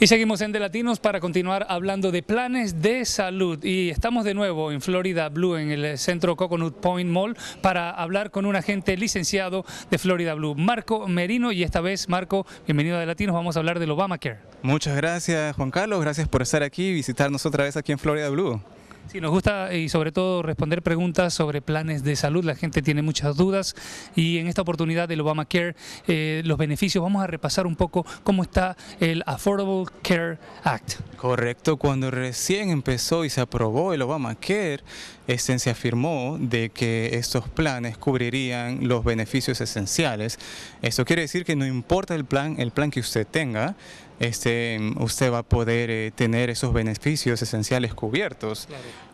Y seguimos en De Latinos para continuar hablando de planes de salud. Y estamos de nuevo en Florida Blue, en el centro Coconut Point Mall, para hablar con un agente licenciado de Florida Blue, Marco Merino. Y esta vez, Marco, bienvenido a De Latinos, vamos a hablar del Obamacare. Muchas gracias, Juan Carlos. Gracias por estar aquí y visitarnos otra vez aquí en Florida Blue. Sí, nos gusta eh, y sobre todo responder preguntas sobre planes de salud. La gente tiene muchas dudas y en esta oportunidad del Obamacare, eh, los beneficios, vamos a repasar un poco cómo está el Affordable Care Act. Correcto, cuando recién empezó y se aprobó el Obamacare, este, se afirmó de que estos planes cubrirían los beneficios esenciales. Esto quiere decir que no importa el plan, el plan que usted tenga, este, usted va a poder eh, tener esos beneficios esenciales cubiertos.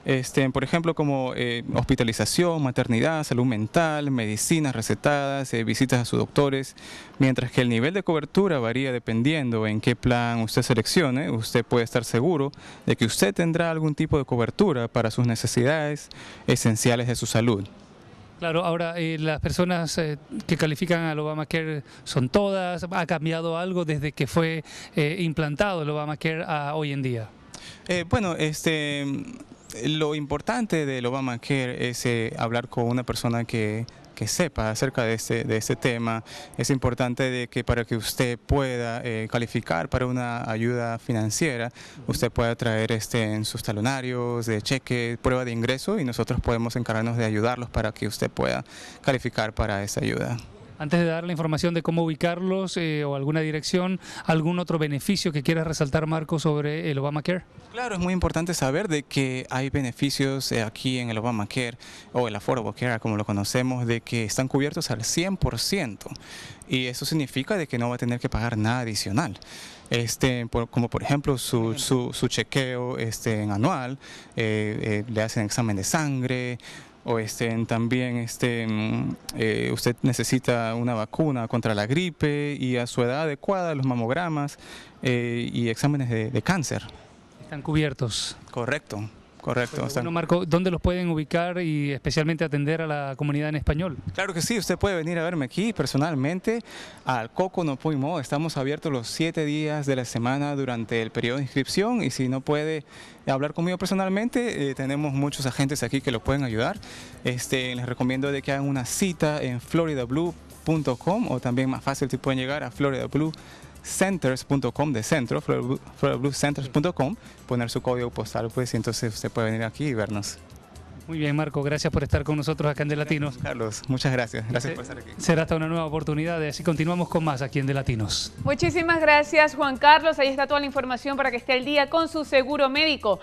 Este, por ejemplo, como eh, hospitalización, maternidad, salud mental, medicinas recetadas, eh, visitas a sus doctores, mientras que el nivel de cobertura varía dependiendo en qué plan usted seleccione, usted puede estar seguro de que usted tendrá algún tipo de cobertura para sus necesidades esenciales de su salud. Claro, ahora eh, las personas eh, que califican al Obamacare son todas, ¿ha cambiado algo desde que fue eh, implantado el Obamacare a hoy en día? bueno, este, lo importante del Obamacare es hablar con una persona que que sepa acerca de este, de este tema. Es importante de que para que usted pueda eh, calificar para una ayuda financiera, usted pueda traer este, en sus talonarios, de cheque, prueba de ingreso y nosotros podemos encargarnos de ayudarlos para que usted pueda calificar para esa ayuda. Antes de dar la información de cómo ubicarlos eh, o alguna dirección, ¿algún otro beneficio que quieras resaltar, Marco, sobre el Obamacare? Claro, es muy importante saber de que hay beneficios eh, aquí en el Obamacare o el Affordable Care, como lo conocemos, de que están cubiertos al 100%. Y eso significa de que no va a tener que pagar nada adicional este, como por ejemplo su, chequeo este, anual, eh, le hacen examen de sangre, o también este, usted necesita una vacuna contra la gripe y a su edad adecuada los mamogramas eh, y exámenes de cáncer. Están cubiertos. Correcto. Correcto. bueno, Marco, ¿dónde los pueden ubicar y especialmente atender a la comunidad en español? Claro que sí, usted puede venir a verme aquí personalmente al Coco No Puimo. Estamos abiertos los siete días de la semana durante el periodo de inscripción y si no puede hablar conmigo personalmente, eh, tenemos muchos agentes aquí que lo pueden ayudar. Este, les recomiendo de que hagan una cita en floridablue.com o también más fácil si pueden llegar a floridablue.com centers.com de centro, floralbluecenters.com, poner su código postal, pues, entonces usted puede venir aquí y vernos. Muy bien, Marco, gracias por estar con nosotros acá en De Latinos. Carlos, muchas gracias. Gracias este por estar aquí. Será hasta una nueva oportunidad. Así continuamos con más aquí en De Latinos. Muchísimas gracias, Juan Carlos. Ahí está toda la información para que esté al día con su seguro médico.